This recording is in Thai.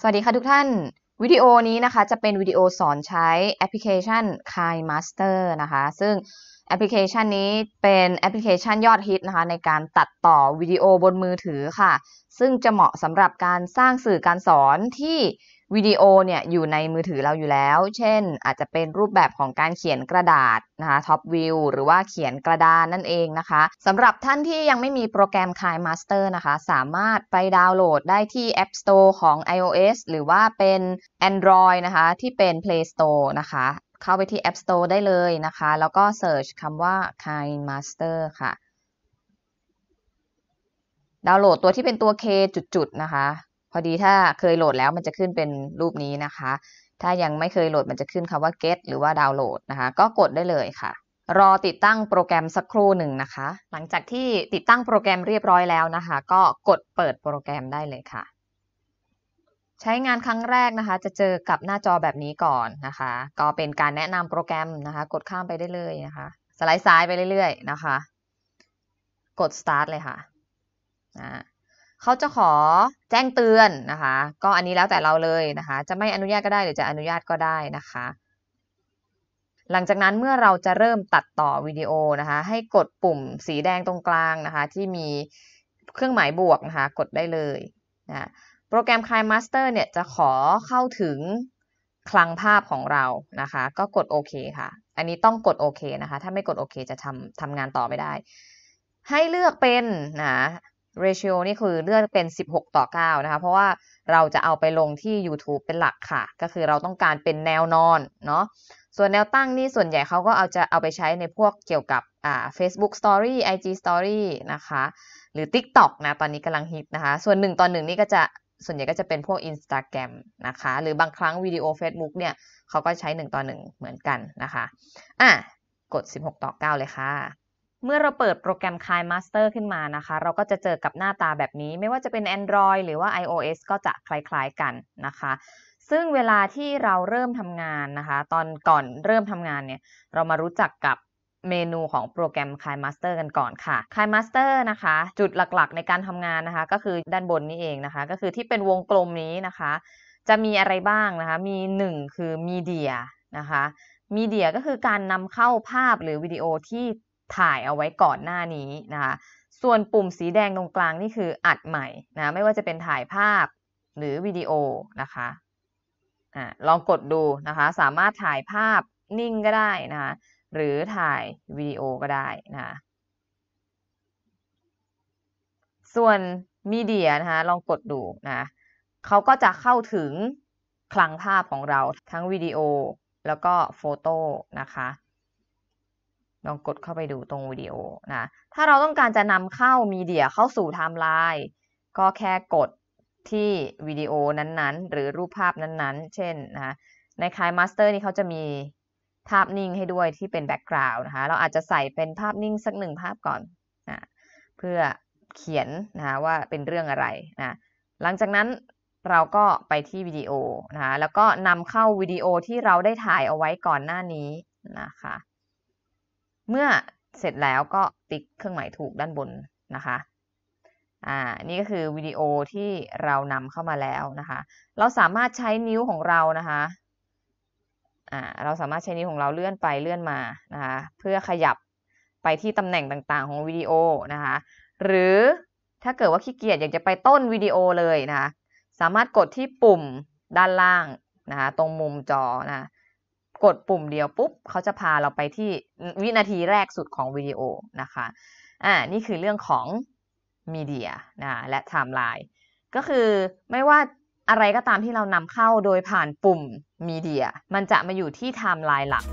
สวัสดีค่ะทุกท่านวิดีโอนี้นะคะจะเป็นวิดีโอสอนใช้แอปพลิเคชัน KineMaster นะคะซึ่งแอปพลิเคชันนี้เป็นแอปพลิเคชันยอดฮิตนะคะในการตัดต่อวิดีโอบนมือถือค่ะ ซึ่งจะเหมาะสำหรับการสร้างสื่อการสอนที่วิดีโอเนี่ยอยู่ในมือถือเราอยู่แล้ว เช่น อาจจะเป็นรูปแบบของการเขียนกระดาษนะคะท็อปวิวหรือว่าเขียนกระดานนั่นเองนะคะสำหรับท่านที่ยังไม่มีโปรแกรม k i m a s t e r นะคะ สามารถไปดาวน์โหลดได้ที่ App Store ของ iOS หรือว่าเป็น Android นะคะ ที่เป็น Play Store นะคะเข้าไปที่ App Store ได้เลยนะคะ แล้วก็เซิร์ชคำว่า Kind Master ค่ะ ดาวน์โหลดตัวที่เป็นตัว K จุดๆ นะคะ พอดีถ้าเคยโหลดแล้วมันจะขึ้นเป็นรูปนี้นะคะ ถ้ายังไม่เคยโหลดมันจะขึ้นคำว่า get หรือว่าดาวน์โหลดนะคะ ก็กดได้เลยค่ะ รอติดตั้งโปรแกรมสักครู่หนึ่งนะคะ หลังจากที่ติดตั้งโปรแกรมเรียบร้อยแล้วนะคะ ก็กดเปิดโปรแกรมได้เลยค่ะใช้งานครั้งแรกนะคะ จะเจอกับหน้าจอแบบนี้ก่อนนะคะ ก็เป็นการแนะนำโปรแกรมนะคะ กดข้ามไปได้เลยนะคะ สไลด์ซ้ายไปเรื่อยๆนะคะ กด start เลยค่ะเขาจะขอแจ้งเตือนนะคะ ก็อันนี้แล้วแต่เราเลยนะคะ จะไม่อนุญาตก็ได้หรือจะอนุญาตก็ได้นะคะ หลังจากนั้นเมื่อเราจะเริ่มตัดต่อวิดีโอนะคะ ให้กดปุ่มสีแดงตรงกลางนะคะ ที่มีเครื่องหมายบวกนะคะ กดได้เลยนะโปรแกรมา i มา Master เนี่ยจะขอเข้าถึงคลังภาพของเรานะคะ ก็กดโอเค ค่ะ อันนี้ต้องกดโอเค นะคะ ถ้าไม่กดโอเค จะทำทำงานต่อไม่ได้ ให้เลือกเป็นนะเรช i o นี่คือเลือกเป็น 16 ต่อ 9 นะคะ เพราะว่าเราจะเอาไปลงที่ YouTube เป็นหลักค่ะ ก็คือเราต้องการเป็นแนวนอน เนาะส่วนแนวตั้งนี่ส่วนใหญ่เขาก็เอาจะเอาไปใช้ในพวกเกี่ยวกับอ่า Facebook Story IG Story นะคะหรือ TikTok นะตอนนี้กำลังฮิตนะคะ ส่วน1ต่อ1นี่ก็จะส่วนใหญ่ก็จะเป็นพวก Instagram นะคะหรือบางครั้งวิดีโอ Facebook เนี่ยเขาก็ใช้ 1 ต่อ 1 เหมือนกันนะคะอ่ะกด 16 ต่อ 9 เลยค่ะ เมื่อเราเปิดโปรแกรม k i มา Master ขึ้นมานะคะ เราก็จะเจอกับหน้าตาแบบนี้ ไม่ว่าจะเป็น Android หรือว่า iOS ก็จะคล้ายๆกันนะคะ ซึ่งเวลาที่เราเริ่มทำงานนะคะ ตอนก่อนเริ่มทำงานเนี่ย เรามารู้จักกับเมนูของโปรแกรม k i m a s t e r กันก่อนค่ะ k i m a s t e r นะคะ จุดหลักๆในการทำงานนะคะ ก็คือด้านบนนี้เองนะคะ ก็คือที่เป็นวงกลมนี้นะคะ จะมีอะไรบ้างนะคะ มี1คือมีเดียนะคะมีเดียก็คือการนำเข้าภาพหรือวิดีโอที่ถ่ายเอาไว้ก่อนหน้านี้นะคะ ส่วนปุ่มสีแดงตรงกลางนี่คืออัดใหม่นะไม่ว่าจะเป็นถ่ายภาพหรือวิดีโอนะคะอะลองกดดูนะคะ สามารถถ่ายภาพนิ่งก็ได้นะคะหรือถ่ายวิดีโอก็ได้นะคะส่วนมีเดียนะคะลองกดดูนะเขาก็จะเข้าถึงคลังภาพของเราทั้งวิดีโอแล้วก็โฟโต้นะคะ ลองกดเข้าไปดูตรงวิดีโอนะ ถ้าเราต้องการจะนำเข้ามีเดียเข้าสู่ไทม์ไลน์ก็แค่กดที่วิดีโอนั้นๆ หรือรูปภาพนั้นๆ เช่นนะในคลายมาสเตอร์นี่เขาจะมีภาพนิ่งให้ด้วยที่เป็นแบ็กกราวน์นะคะ เราอาจจะใส่เป็นภาพนิ่งสักหนึ่งภาพก่อนนะเพื่อเขียนนะคะว่าเป็นเรื่องอะไรนะหลังจากนั้นเราก็ไปที่วิดีโอนะคะแล้วก็นำเข้าวิดีโอที่เราได้ถ่ายเอาไว้ก่อนหน้านี้นะคะ เมื่อเสร็จแล้วก็ติ๊กเครื่องหมายถูกด้านบนนะคะอ่านี่ก็คือวิดีโอที่เรานำเข้ามาแล้วนะคะ เราสามารถใช้นิ้วของเรานะคะอ่าเราสามารถใช้นิ้วของเราเลื่อนไปเลื่อนมานะคะเพื่อขยับไปที่ตำแหน่งต่างๆของวิดีโอนะคะหรือถ้าเกิดว่าขี้เกียจอยากจะไปต้นวิดีโอเลยนะคะสามารถกดที่ปุ่มด้านล่างนะคะตรงมุมจอนะะกดปุ่มเดียวปุ๊บเขาจะพาเราไปที่วินาทีแรกสุดของวิดีโอนะคะอ่านี่คือเรื่องของมีเดียนะและไทม์ไลน์ก็คือไม่ว่าอะไรก็ตามที่เรานำเข้าโดยผ่านปุ่มมีเดีย มันจะมาอยู่ที่ไทม์ไลน์หลัก